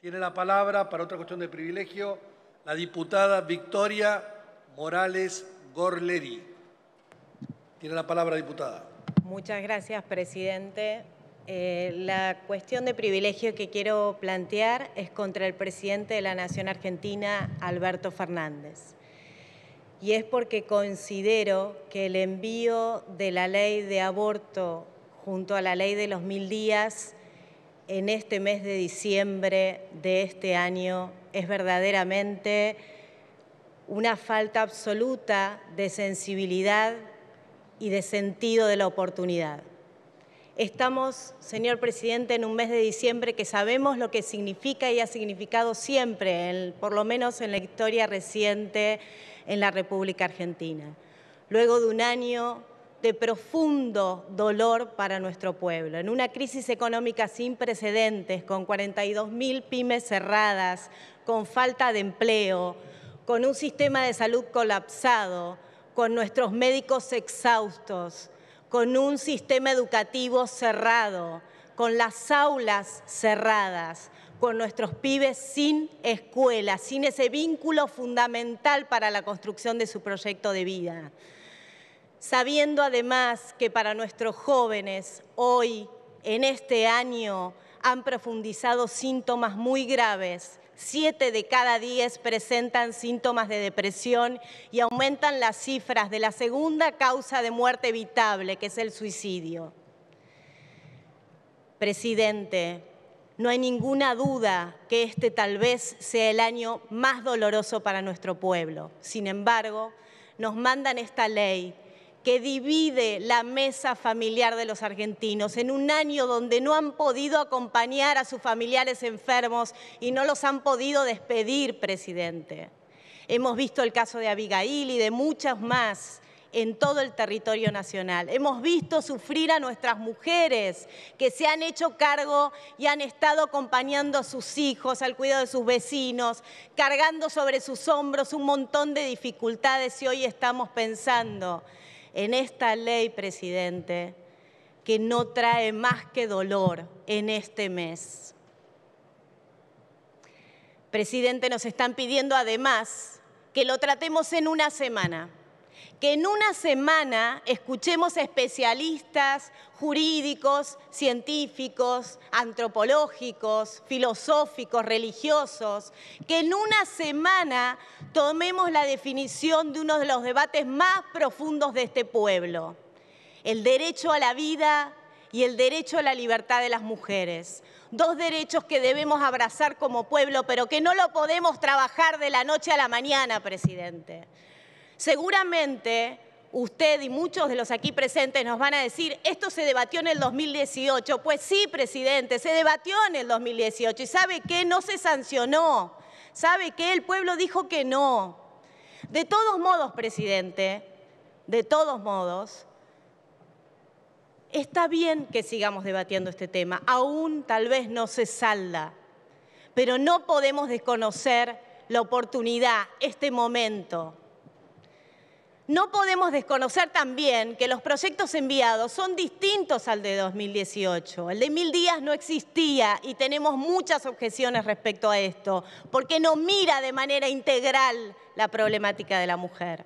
Tiene la palabra para otra cuestión de privilegio la diputada Victoria Morales Gorleri. Tiene la palabra, diputada. Muchas gracias, presidente. Eh, la cuestión de privilegio que quiero plantear es contra el presidente de la Nación Argentina, Alberto Fernández. Y es porque considero que el envío de la ley de aborto junto a la ley de los mil días en este mes de diciembre de este año es verdaderamente una falta absoluta de sensibilidad y de sentido de la oportunidad. Estamos, señor presidente, en un mes de diciembre que sabemos lo que significa y ha significado siempre, por lo menos en la historia reciente en la República Argentina. Luego de un año de profundo dolor para nuestro pueblo. En una crisis económica sin precedentes, con 42.000 pymes cerradas, con falta de empleo, con un sistema de salud colapsado, con nuestros médicos exhaustos, con un sistema educativo cerrado, con las aulas cerradas, con nuestros pibes sin escuela, sin ese vínculo fundamental para la construcción de su proyecto de vida sabiendo además que para nuestros jóvenes hoy, en este año, han profundizado síntomas muy graves. Siete de cada diez presentan síntomas de depresión y aumentan las cifras de la segunda causa de muerte evitable, que es el suicidio. Presidente, no hay ninguna duda que este tal vez sea el año más doloroso para nuestro pueblo. Sin embargo, nos mandan esta ley que divide la mesa familiar de los argentinos en un año donde no han podido acompañar a sus familiares enfermos y no los han podido despedir, presidente. Hemos visto el caso de Abigail y de muchas más en todo el territorio nacional. Hemos visto sufrir a nuestras mujeres que se han hecho cargo y han estado acompañando a sus hijos, al cuidado de sus vecinos, cargando sobre sus hombros un montón de dificultades y hoy estamos pensando en esta ley, presidente, que no trae más que dolor en este mes. Presidente, nos están pidiendo además que lo tratemos en una semana que en una semana escuchemos especialistas jurídicos, científicos, antropológicos, filosóficos, religiosos, que en una semana tomemos la definición de uno de los debates más profundos de este pueblo, el derecho a la vida y el derecho a la libertad de las mujeres. Dos derechos que debemos abrazar como pueblo, pero que no lo podemos trabajar de la noche a la mañana, presidente. Seguramente usted y muchos de los aquí presentes nos van a decir, esto se debatió en el 2018. Pues sí, presidente, se debatió en el 2018. ¿Y sabe qué? No se sancionó. ¿Sabe qué? El pueblo dijo que no. De todos modos, presidente, de todos modos, está bien que sigamos debatiendo este tema. Aún tal vez no se salda, pero no podemos desconocer la oportunidad, este momento no podemos desconocer también que los proyectos enviados son distintos al de 2018. El de mil días no existía y tenemos muchas objeciones respecto a esto, porque no mira de manera integral la problemática de la mujer.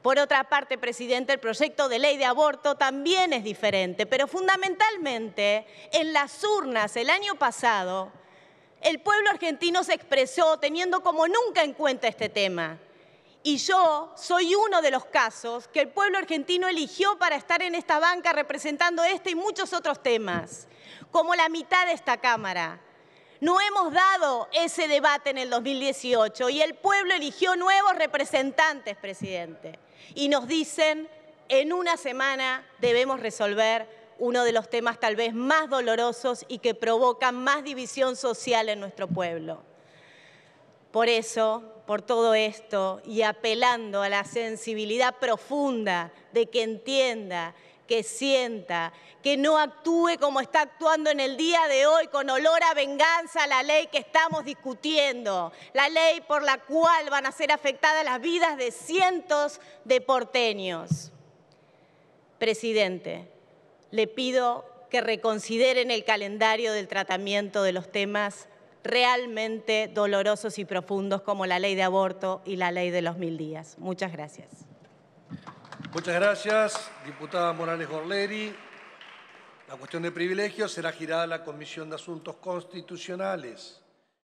Por otra parte, presidente, el proyecto de ley de aborto también es diferente, pero fundamentalmente en las urnas el año pasado el pueblo argentino se expresó teniendo como nunca en cuenta este tema y yo soy uno de los casos que el pueblo argentino eligió para estar en esta banca representando este y muchos otros temas, como la mitad de esta Cámara. No hemos dado ese debate en el 2018 y el pueblo eligió nuevos representantes, presidente. Y nos dicen, en una semana debemos resolver uno de los temas tal vez más dolorosos y que provocan más división social en nuestro pueblo. Por eso por todo esto y apelando a la sensibilidad profunda de que entienda, que sienta, que no actúe como está actuando en el día de hoy con olor a venganza la ley que estamos discutiendo, la ley por la cual van a ser afectadas las vidas de cientos de porteños. Presidente, le pido que reconsideren el calendario del tratamiento de los temas realmente dolorosos y profundos como la ley de aborto y la ley de los mil días. Muchas gracias. Muchas gracias, diputada Morales Gorleri. La cuestión de privilegios será girada a la Comisión de Asuntos Constitucionales.